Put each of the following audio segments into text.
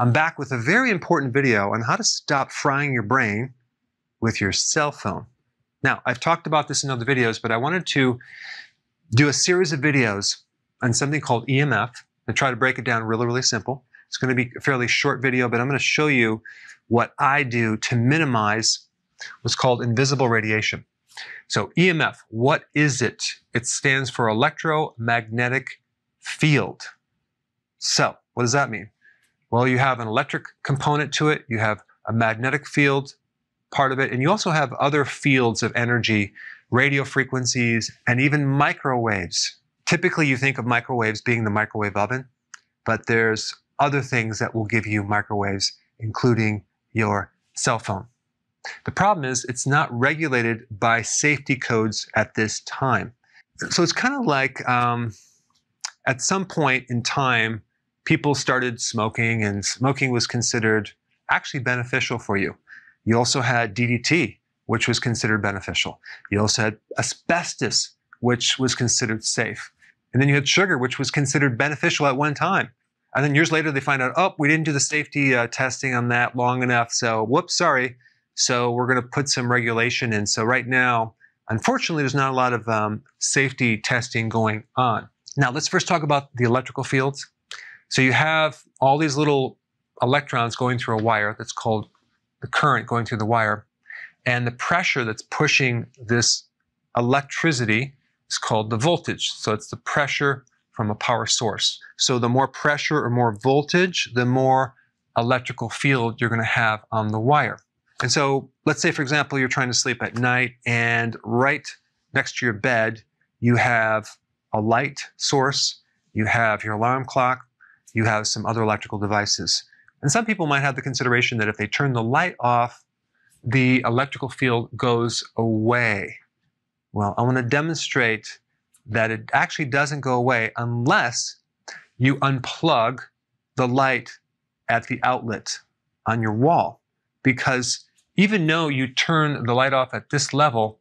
I'm back with a very important video on how to stop frying your brain with your cell phone. Now, I've talked about this in other videos, but I wanted to do a series of videos on something called EMF and try to break it down really, really simple. It's going to be a fairly short video, but I'm going to show you what I do to minimize what's called invisible radiation. So EMF, what is it? It stands for electromagnetic field. So what does that mean? Well, you have an electric component to it, you have a magnetic field part of it, and you also have other fields of energy, radio frequencies, and even microwaves. Typically, you think of microwaves being the microwave oven, but there's other things that will give you microwaves, including your cell phone. The problem is it's not regulated by safety codes at this time. So it's kind of like um, at some point in time, people started smoking, and smoking was considered actually beneficial for you. You also had DDT, which was considered beneficial. You also had asbestos, which was considered safe. And then you had sugar, which was considered beneficial at one time. And then years later, they find out, oh, we didn't do the safety uh, testing on that long enough. So, whoops, sorry. So, we're going to put some regulation in. So, right now, unfortunately, there's not a lot of um, safety testing going on. Now, let's first talk about the electrical fields. So you have all these little electrons going through a wire that's called the current going through the wire. And the pressure that's pushing this electricity is called the voltage. So it's the pressure from a power source. So the more pressure or more voltage, the more electrical field you're going to have on the wire. And so let's say, for example, you're trying to sleep at night and right next to your bed, you have a light source, you have your alarm clock, you have some other electrical devices. And some people might have the consideration that if they turn the light off, the electrical field goes away. Well, I want to demonstrate that it actually doesn't go away unless you unplug the light at the outlet on your wall. Because even though you turn the light off at this level,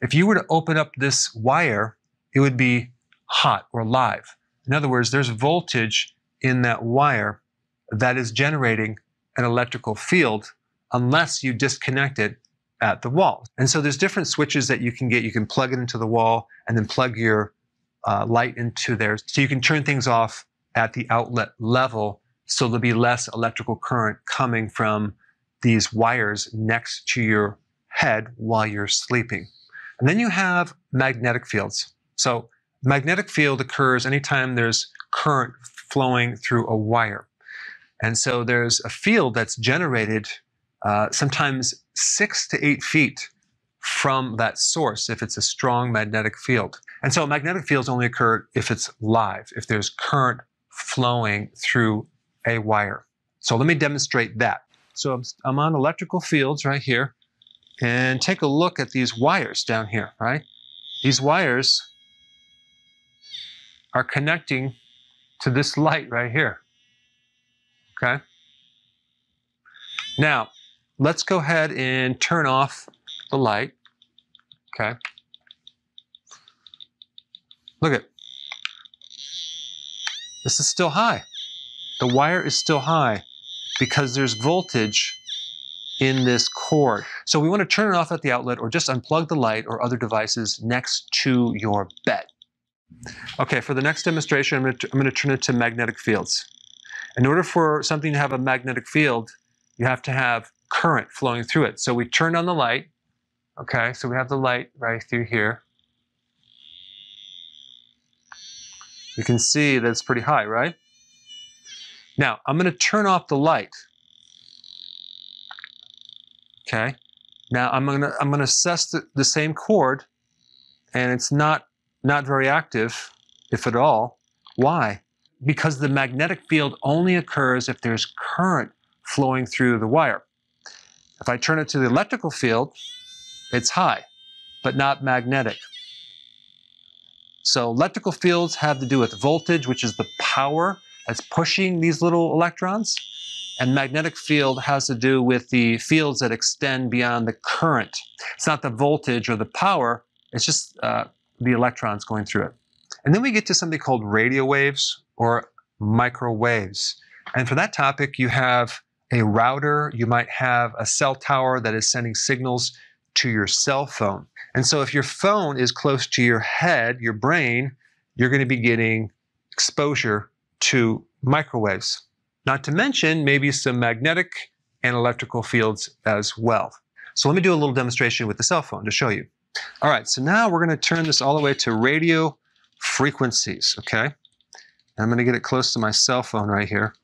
if you were to open up this wire, it would be hot or live. In other words, there's voltage in that wire that is generating an electrical field unless you disconnect it at the wall. And so there's different switches that you can get. You can plug it into the wall and then plug your uh, light into there. So you can turn things off at the outlet level so there'll be less electrical current coming from these wires next to your head while you're sleeping. And then you have magnetic fields. So magnetic field occurs anytime there's current flowing through a wire. And so there's a field that's generated uh, sometimes six to eight feet from that source if it's a strong magnetic field. And so magnetic fields only occur if it's live, if there's current flowing through a wire. So let me demonstrate that. So I'm, I'm on electrical fields right here, and take a look at these wires down here, right? These wires are connecting to this light right here. Okay? Now, let's go ahead and turn off the light. Okay? Look at this is still high. The wire is still high because there's voltage in this cord. So we want to turn it off at the outlet or just unplug the light or other devices next to your bed. Okay, for the next demonstration, I'm going, to, turn it to magnetic fields. In order for something to have a magnetic field, you have to have current flowing through it. So we turn on the light. Okay, so we have the light right through here. You can see that it's pretty high, right? Now, I'm going to turn off the light. Okay. Now I'm going to I'm going to assess the, the same cord, and it's not not very active, if at all. Why? Because the magnetic field only occurs if there's current flowing through the wire. If I turn it to the electrical field, it's high, but not magnetic. So electrical fields have to do with voltage, which is the power that's pushing these little electrons. And magnetic field has to do with the fields that extend beyond the current. It's not the voltage or the power, it's just uh, the electrons going through it. And then we get to something called radio waves or microwaves. And for that topic, you have a router, you might have a cell tower that is sending signals to your cell phone. And so if your phone is close to your head, your brain, you're going to be getting exposure to microwaves. Not to mention maybe some magnetic and electrical fields as well. So let me do a little demonstration with the cell phone to show you. All right, so now we're going to turn this all the way to radio frequencies, okay? And I'm going to get it close to my cell phone right here.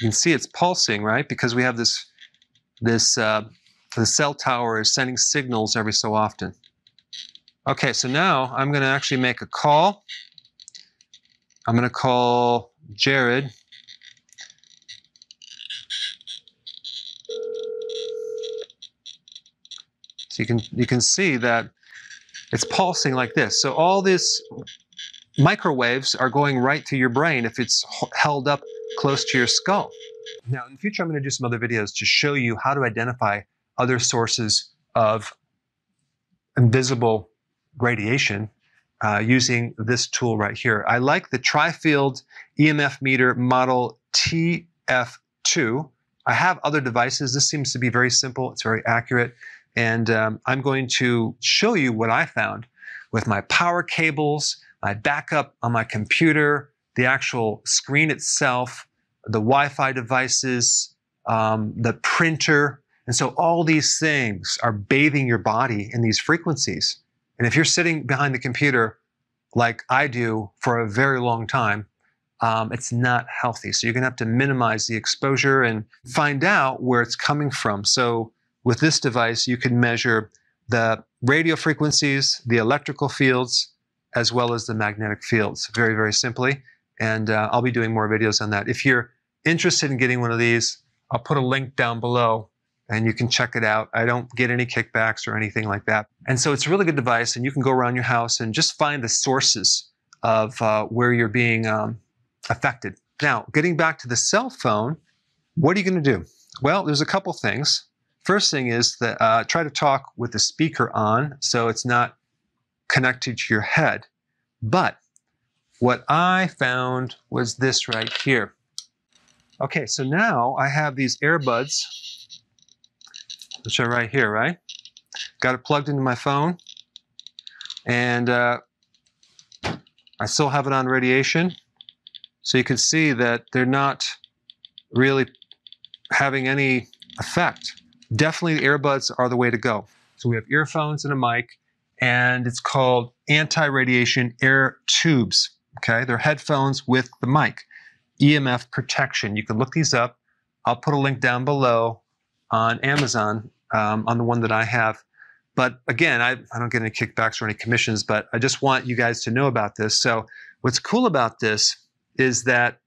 You can see it's pulsing, right? Because we have this, this uh, the cell tower is sending signals every so often. Okay, so now I'm going to actually make a call. I'm going to call Jared. So you can, you can see that it's pulsing like this. So all these microwaves are going right to your brain if it's held up close to your skull. Now, in the future, I'm going to do some other videos to show you how to identify other sources of invisible radiation uh, using this tool right here. I like the Trifield EMF meter model TF2. I have other devices. This seems to be very simple. It's very accurate. And um, I'm going to show you what I found with my power cables, my backup on my computer, the actual screen itself, the Wi-Fi devices, um, the printer. And so all these things are bathing your body in these frequencies. And if you're sitting behind the computer like I do for a very long time, um, it's not healthy. So you're going to have to minimize the exposure and find out where it's coming from. So with this device, you can measure the radio frequencies, the electrical fields, as well as the magnetic fields, very, very simply. And uh, I'll be doing more videos on that. If you're interested in getting one of these, I'll put a link down below and you can check it out. I don't get any kickbacks or anything like that. And so it's a really good device, and you can go around your house and just find the sources of uh, where you're being um, affected. Now, getting back to the cell phone, what are you going to do? Well, there's a couple things. First thing is that uh, try to talk with the speaker on so it's not connected to your head. But what I found was this right here. Okay, so now I have these earbuds which are right here, right? Got it plugged into my phone. And uh, I still have it on radiation. So you can see that they're not really having any effect. Definitely earbuds are the way to go. So we have earphones and a mic, and it's called anti-radiation air tubes. Okay, they're headphones with the mic. EMF protection. You can look these up. I'll put a link down below on Amazon um, on the one that I have. But again, I, I don't get any kickbacks or any commissions, but I just want you guys to know about this. So, what's cool about this is that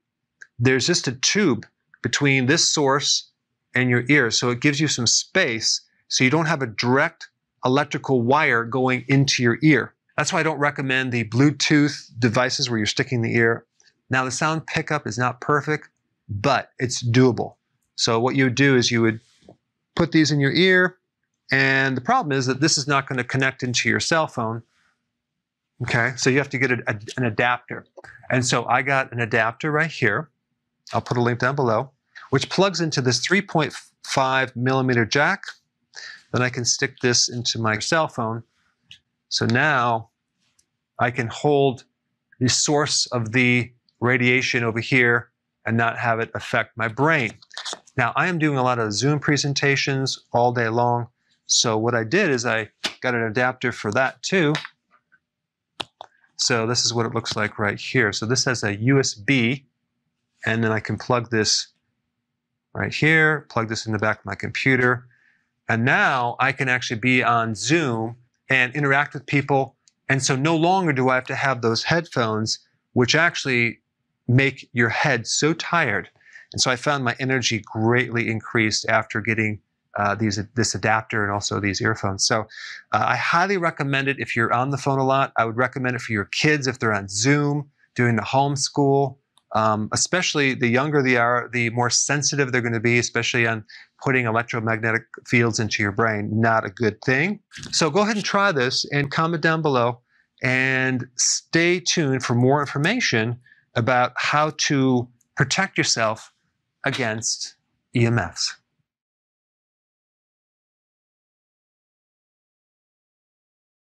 there's just a tube between this source and your ear. So, it gives you some space so you don't have a direct electrical wire going into your ear. That's why I don't recommend the Bluetooth devices where you're sticking the ear. Now, the sound pickup is not perfect, but it's doable. So, what you would do is you would put these in your ear. And the problem is that this is not going to connect into your cell phone. Okay, so you have to get a, a, an adapter. And so I got an adapter right here. I'll put a link down below, which plugs into this 3.5 millimeter jack. Then I can stick this into my cell phone. So now I can hold the source of the radiation over here and not have it affect my brain. Now, I am doing a lot of Zoom presentations all day long. So what I did is I got an adapter for that too. So this is what it looks like right here. So this has a USB, and then I can plug this right here, plug this in the back of my computer. And now I can actually be on Zoom and interact with people. And so no longer do I have to have those headphones, which actually make your head so tired and so I found my energy greatly increased after getting uh, these this adapter and also these earphones. So uh, I highly recommend it if you're on the phone a lot. I would recommend it for your kids if they're on Zoom doing the homeschool. Um, especially the younger they are, the more sensitive they're going to be, especially on putting electromagnetic fields into your brain. Not a good thing. So go ahead and try this and comment down below and stay tuned for more information about how to protect yourself against EMFs.